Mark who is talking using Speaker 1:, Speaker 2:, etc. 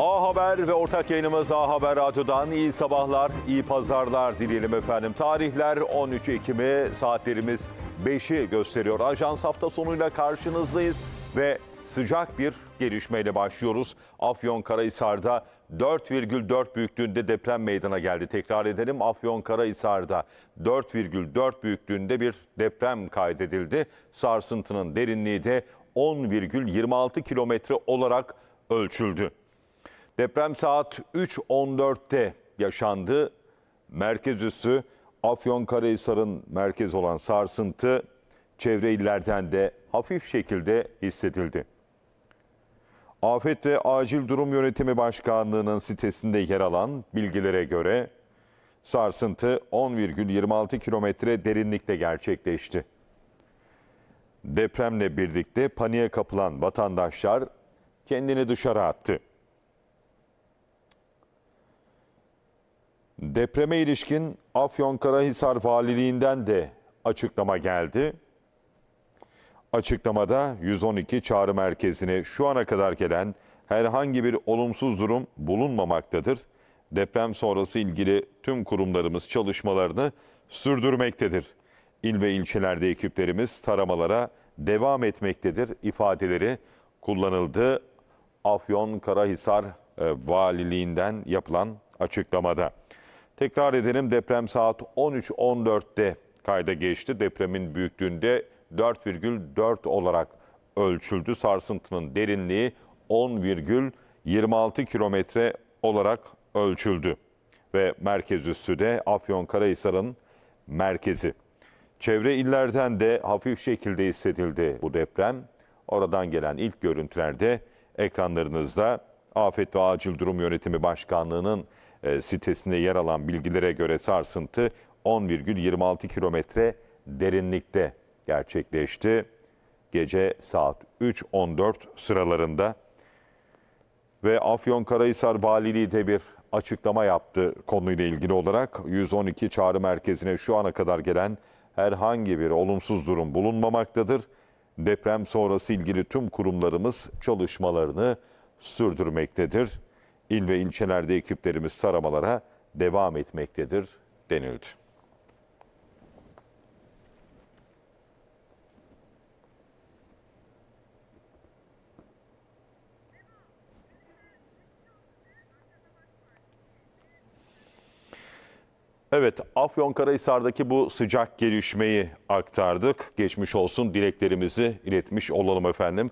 Speaker 1: A Haber ve ortak yayınımız A Haber Radyo'dan iyi sabahlar, iyi pazarlar dileyelim efendim. Tarihler 13 Ekim'i, saatlerimiz 5'i gösteriyor. Ajans hafta sonuyla karşınızdayız ve sıcak bir gelişmeyle başlıyoruz. Afyon Afyonkarahisar'da 4,4 büyüklüğünde deprem meydana geldi. Tekrar edelim Afyon Afyonkarahisar'da 4,4 büyüklüğünde bir deprem kaydedildi. Sarsıntının derinliği de 10,26 kilometre olarak ölçüldü. Deprem saat 3.14'te yaşandı. Merkez üssü Afyonkarahisar'ın merkez olan sarsıntı çevre illerden de hafif şekilde hissedildi. Afet ve Acil Durum Yönetimi Başkanlığı'nın sitesinde yer alan bilgilere göre sarsıntı 10,26 kilometre derinlikte gerçekleşti. Depremle birlikte paniğe kapılan vatandaşlar kendini dışarı attı. Depreme ilişkin Afyonkarahisar Valiliğinden de açıklama geldi. Açıklamada 112 çağrı merkezine şu ana kadar gelen herhangi bir olumsuz durum bulunmamaktadır. Deprem sonrası ilgili tüm kurumlarımız çalışmalarını sürdürmektedir. İl ve ilçelerde ekiplerimiz taramalara devam etmektedir ifadeleri kullanıldı. Afyon Karahisar e, Valiliğinden yapılan açıklamada. Tekrar edelim deprem saat 13.14'te kayda geçti. Depremin büyüklüğünde 4,4 olarak ölçüldü. Sarsıntının derinliği 10,26 kilometre olarak ölçüldü. Ve merkez üssü de Afyonkarahisar'ın merkezi. Çevre illerden de hafif şekilde hissedildi bu deprem. Oradan gelen ilk görüntülerde ekranlarınızda Afet ve Acil Durum Yönetimi Başkanlığı'nın e, sitesinde yer alan bilgilere göre sarsıntı 10,26 kilometre derinlikte gerçekleşti. Gece saat 3.14 sıralarında ve Afyonkarahisar Valiliği de bir açıklama yaptı konuyla ilgili olarak. 112 çağrı merkezine şu ana kadar gelen herhangi bir olumsuz durum bulunmamaktadır. Deprem sonrası ilgili tüm kurumlarımız çalışmalarını sürdürmektedir. İl ve ilçelerde ekiplerimiz taramalara devam etmektedir denildi. Evet, Afyonkarahisar'daki bu sıcak gelişmeyi aktardık. Geçmiş olsun dileklerimizi iletmiş olalım efendim.